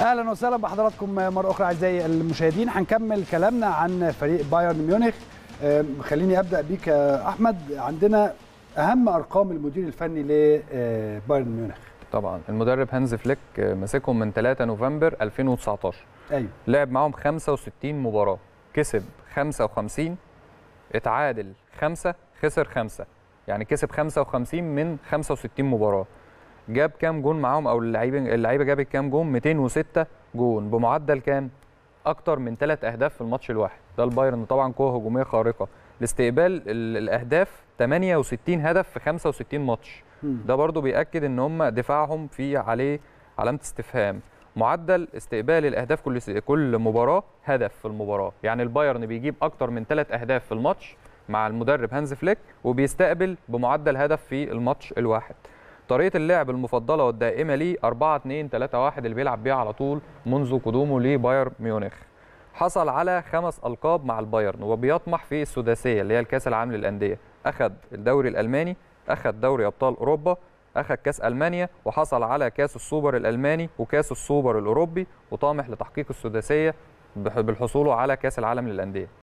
اهلا وسهلا بحضراتكم مره اخرى اعزائي المشاهدين هنكمل كلامنا عن فريق بايرن ميونخ خليني ابدا بيك يا احمد عندنا اهم ارقام المدير الفني لبايرن آه، ميونخ طبعا المدرب هانز فليك آه، مسكهم من 3 نوفمبر 2019 ايوه لعب معاهم 65 مباراه كسب 55 اتعادل 5 خسر 5 يعني كسب 55 من 65 مباراه جاب كام جون معاهم او اللعيبه اللعيبه جابت كام جون 206 جون بمعدل كام اكتر من ثلاث اهداف في الماتش الواحد ده البايرن طبعا قوه هجوميه خارقه لاستقبال الاهداف 68 هدف في 65 ماتش ده برضو بياكد ان هم دفاعهم في عليه علامه استفهام معدل استقبال الاهداف كل كل مباراه هدف في المباراه يعني البايرن بيجيب اكتر من ثلاث اهداف في الماتش مع المدرب هانز فليك وبيستقبل بمعدل هدف في الماتش الواحد طريقه اللعب المفضله والدائمه ليه 4 2 3 1 اللي بيلعب بيها على طول منذ قدومه لبايرن ميونخ حصل على خمس القاب مع البايرن وبيطمح في السداسيه اللي هي الكاس العام للانديه اخذ الدوري الالماني اخذ دوري ابطال اوروبا اخذ كاس المانيا وحصل على كاس السوبر الالماني وكاس السوبر الاوروبي وطامح لتحقيق السداسيه بالحصول على كاس العالم للانديه